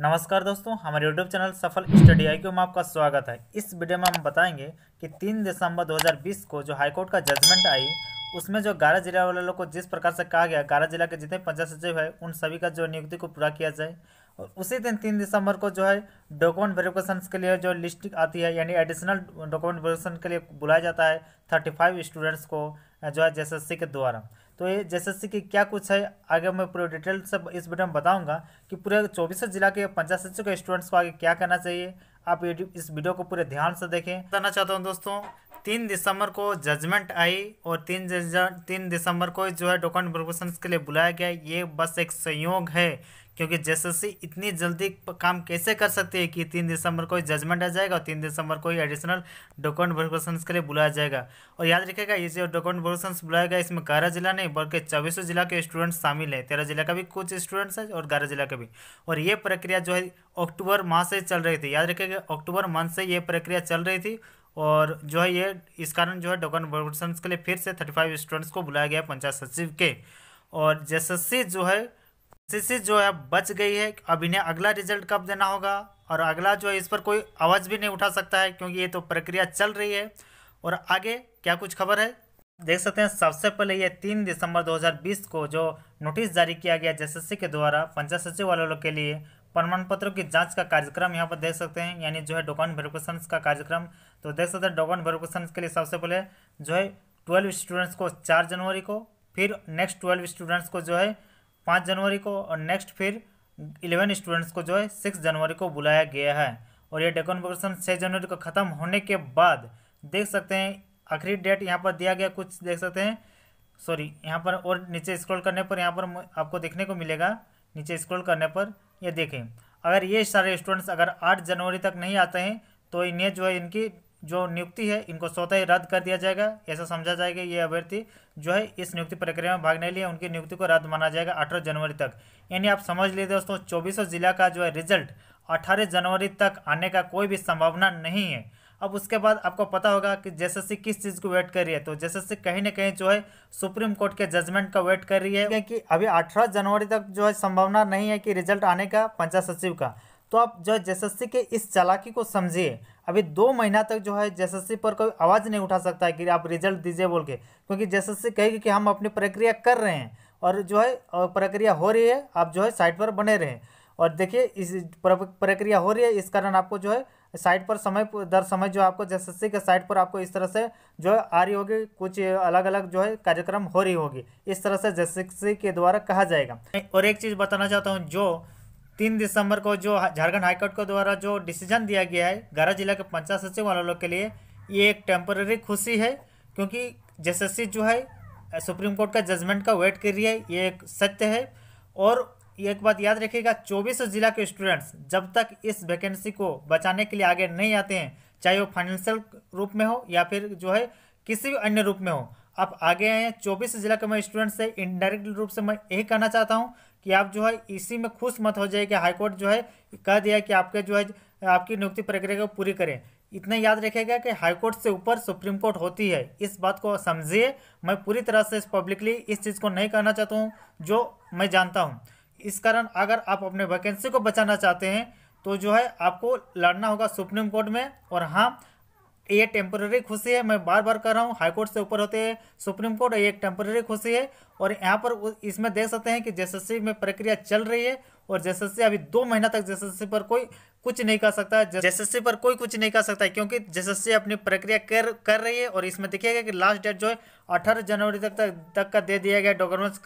नमस्कार दोस्तों हमारे YouTube channel Safal study I Q में आपका स्वागत है इस वीडियो में हम बताएंगे कि 3 दिसंबर 2020 को जो हाईकोर्ट का जजमेंट आई उसमें जो ग्यारह जिला वाले लोगों को जिस प्रकार से कहा गया ग्यारह जिला के जितने पंचायत सचिव है उन सभी का जो नियुक्ति को पूरा किया जाए और उसी दिन तीन दिसंबर को जो है डॉक्यूमेंट वेरिफिकेशन के लिए जो लिस्ट आती है यानी एडिशनल डॉक्यूमेंट वेरिफिकेशन के लिए बुलाया जाता है थर्टी फाइव स्टूडेंट्स को जो है जे के द्वारा तो ये जैसे की क्या कुछ है आगे मैं पूरे डिटेल से इस वीडियो में बताऊंगा कि पूरे चौबीस जिला के पंचायत सचिव के स्टूडेंट्स को आगे क्या करना चाहिए आप इस वीडियो को पूरे ध्यान से देखें बताना चाहता हूँ दोस्तों तीन दिसंबर को जजमेंट आई और तीन तीन दिसंबर को जो है डॉक्यूमेंट प्रोफेशन के लिए बुलाया गया ये बस एक संयोग है क्योंकि जेएसएससी इतनी जल्दी काम कैसे कर सकती है कि तीन दिसंबर को जजमेंट आ जाएगा और तीन दिसंबर को ही एडिशनल डॉक्यूमेंट वेरिफिकेशन के लिए बुलाया जाएगा और याद रखिएगा ये जो डॉक्यूमेंट वेरिफिकेशन बुलाया गया इसमें ग्यारह जिला नहीं बल्कि चौबीसों जिला के स्टूडेंट्स शामिल हैं तेरह जिला का भी कुछ स्टूडेंट्स हैं और ग्यारह जिला का भी और ये प्रक्रिया जो है अक्टूबर माह से चल रही थी याद रखेगा अक्टूबर मंथ से ये प्रक्रिया चल रही थी और जो है ये इस कारण जो है डॉक्टर प्रमोशन के लिए फिर से थर्टी फाइव स्टूडेंट्स को बुलाया गया पंचायत सचिव के और जससी जो है जससी जो है बच गई है अब इन्हें अगला रिजल्ट कब देना होगा और अगला जो है इस पर कोई आवाज़ भी नहीं उठा सकता है क्योंकि ये तो प्रक्रिया चल रही है और आगे क्या कुछ खबर है देख सकते हैं सबसे पहले ये तीन दिसंबर 2020 को जो नोटिस जारी किया गया जेसएससी के द्वारा पंचायत सचिव वाले लोग के लिए प्रमाण पत्रों की जांच का कार्यक्रम यहाँ पर देख सकते हैं यानी जो है डॉक्यूमेंट वेरिफिकेशन का कार्यक्रम तो देख सकते हैं डॉक्यूमेंट वेरिफिकेशन के लिए सबसे पहले जो है ट्वेल्व स्टूडेंट्स को चार जनवरी को फिर नेक्स्ट ट्वेल्व स्टूडेंट्स को जो है पाँच जनवरी को और नेक्स्ट फिर इलेवन स्टूडेंट्स को जो है सिक्स जनवरी को बुलाया गया है और ये डेकोनवेशन छः जनवरी को ख़त्म होने के बाद देख सकते हैं आखिरी डेट यहाँ पर दिया गया कुछ देख सकते हैं सॉरी यहाँ पर और नीचे स्क्रॉल करने पर यहाँ पर आपको देखने को मिलेगा नीचे स्क्रॉल करने पर ये देखें अगर ये सारे स्टूडेंट्स अगर आठ जनवरी तक नहीं आते हैं तो इन्हें जो है इनकी जो नियुक्ति है इनको स्वतः ही रद्द कर दिया जाएगा ऐसा समझा जाएगा ये अभ्यर्थी जो है इस नियुक्ति प्रक्रिया में भाग नहीं लिया उनकी नियुक्ति को रद्द माना जाएगा अठारह जनवरी तक यानी आप समझ लीजिए दोस्तों चौबीसों जिला का जो है रिजल्ट अठारह जनवरी तक आने का कोई भी संभावना नहीं है अब उसके बाद आपको पता होगा कि जैसे किस चीज़ को वेट कर रही है तो जैसे कहीं ना कहीं जो है सुप्रीम कोर्ट के जजमेंट का वेट कर रही है क्योंकि अभी अठारह जनवरी तक जो है संभावना नहीं है कि रिजल्ट आने का पंचायत सचिव का तो आप जो है जसस्सी के इस चालाकी को समझिए अभी दो महीना तक जो है जसस्सी पर कोई आवाज़ नहीं उठा सकता है कि आप रिजल्ट दीजिए बोल के क्योंकि जसस्सी कहेगी कि हम अपनी प्रक्रिया कर रहे हैं और जो है प्रक्रिया हो रही है आप जो है साइट पर बने रहें और देखिए इस प्रक्रिया हो रही है इस कारण आपको जो है साइट पर समय दर समय जो आपको जसस्सी के साइट पर आपको इस तरह से जो है आ रही होगी कुछ अलग अलग जो है कार्यक्रम हो रही होगी इस तरह से जसस्सी के द्वारा कहा जाएगा और एक चीज़ बताना चाहता हूँ जो तीन दिसंबर को जो झारखंड हाईकोर्ट के द्वारा जो डिसीजन दिया गया है गारा जिला के पंचायत सचिव वालों लोग के लिए ये एक टेम्पररी खुशी है क्योंकि जससी जो है सुप्रीम कोर्ट का जजमेंट का वेट कर रही है ये एक सत्य है और एक बात याद रखिएगा चौबीस जिला के स्टूडेंट्स जब तक इस वैकेंसी को बचाने के लिए आगे नहीं आते हैं चाहे वो फाइनेंशियल रूप में हो या फिर जो है किसी भी अन्य रूप में हो आप आगे आए हैं चौबीस जिला के मैं स्टूडेंट से इनडायरेक्ट रूप से मैं यही कहना चाहता हूँ कि आप जो है इसी में खुश मत हो जाए कि हाईकोर्ट जो है कह दिया कि आपके जो है आपकी नियुक्ति प्रक्रिया को पूरी करें इतना याद रखेगा कि हाईकोर्ट से ऊपर सुप्रीम कोर्ट होती है इस बात को समझिए मैं पूरी तरह से पब्लिकली इस चीज़ को नहीं कहना चाहता हूँ जो मैं जानता हूँ इस कारण अगर आप अपने वैकेंसी को बचाना चाहते हैं तो जो है आपको लड़ना होगा सुप्रीम कोर्ट में और हाँ ये टेम्पररी खुशी है मैं बार बार कर रहा हूँ हाईकोर्ट से ऊपर होते हैं सुप्रीम कोर्ट ये एक टेम्पररी खुशी है और यहाँ पर इसमें देख सकते हैं कि जे में प्रक्रिया चल रही है और जे अभी दो महीना तक जे पर कोई कुछ नहीं कर सकता है जे पर कोई कुछ नहीं कर सकता है क्योंकि जे अपनी प्रक्रिया कर कर रही है और इसमें देखिएगा कि लास्ट डेट जो है अठारह जनवरी तक तक का दे दिया गया डॉक्यूमेंट्स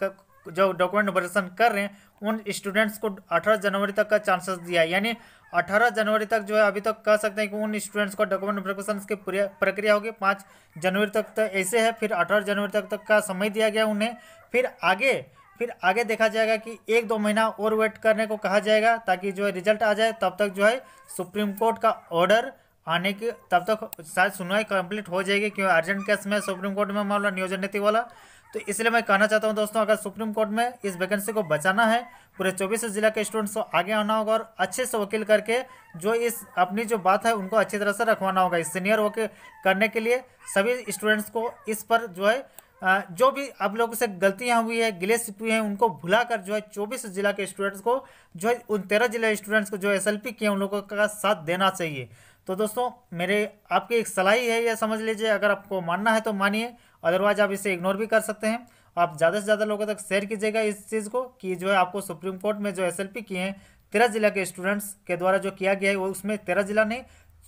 जो डॉक्यूमेंट वर्जन कर रहे हैं उन स्टूडेंट्स को 18 जनवरी तक का चांसेस दिया है यानी 18 जनवरी तक जो है अभी तक कह सकते हैं कि उन स्टूडेंट्स को डॉक्यूमेंट वेरिफिकेशन की प्रक्रिया होगी पाँच जनवरी तक तो ऐसे है फिर अठारह जनवरी तक तक तो का समय दिया गया उन्हें फिर आगे फिर आगे देखा जाएगा कि एक दो महीना और वेट करने को कहा जाएगा ताकि जो है रिजल्ट आ जाए तब तक जो है सुप्रीम कोर्ट का ऑर्डर आने की तब तक शायद सुनवाई कंप्लीट हो जाएगी क्योंकि अर्जेंट केस में सुप्रीम कोर्ट में मामला नियोजन नीति वाला तो इसलिए मैं कहना चाहता हूँ दोस्तों अगर सुप्रीम कोर्ट में इस वैकेंसी को बचाना है पूरे चौबीस जिला के स्टूडेंट्स को आगे आना होगा और अच्छे से वकील करके जो इस अपनी जो बात है उनको अच्छी तरह से रखवाना होगा इस सीनियर वकील करने के लिए सभी स्टूडेंट्स को इस पर जो है जो भी आप लोगों से गलतियां हुई है गिले हुई हैं उनको भुलाकर जो है चौबीस जिला के स्टूडेंट्स को जो है उन तेरह जिला स्टूडेंट्स को जो एस एल पी किए उन लोगों का साथ देना चाहिए तो दोस्तों मेरे आपकी एक सलाह ही है यह समझ लीजिए अगर आपको मानना है तो मानिए अदरवाइज आप इसे इग्नोर भी कर सकते हैं आप ज़्यादा से ज़्यादा लोगों तक शेयर कीजिएगा इस चीज़ को कि जो है आपको सुप्रीम कोर्ट में जो एस एल पी किए हैं तेरह जिला के स्टूडेंट्स के द्वारा जो किया गया है वो उसमें तेरह जिला नहीं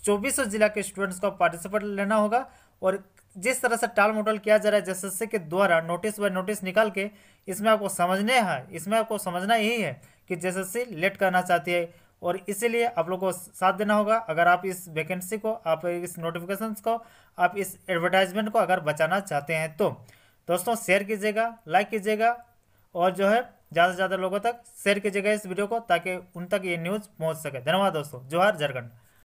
चौबीस जिला के स्टूडेंट्स को पार्टिसिपेट लेना होगा और जिस तरह से टाल मोटल किया जा रहा है सी के द्वारा नोटिस बाय नोटिस निकाल के इसमें आपको समझने हैं इसमें आपको समझना यही है कि सी लेट करना चाहती है और इसीलिए आप लोग को साथ देना होगा अगर आप इस वैकेंसी को आप इस नोटिफिकेशन को आप इस एडवर्टाइजमेंट को अगर बचाना चाहते हैं तो दोस्तों शेयर कीजिएगा लाइक कीजिएगा और जो है ज़्यादा से ज़्यादा लोगों तक शेयर कीजिएगा इस वीडियो को ताकि उन तक ये न्यूज़ पहुँच सके धन्यवाद दोस्तों जोहार झारखंड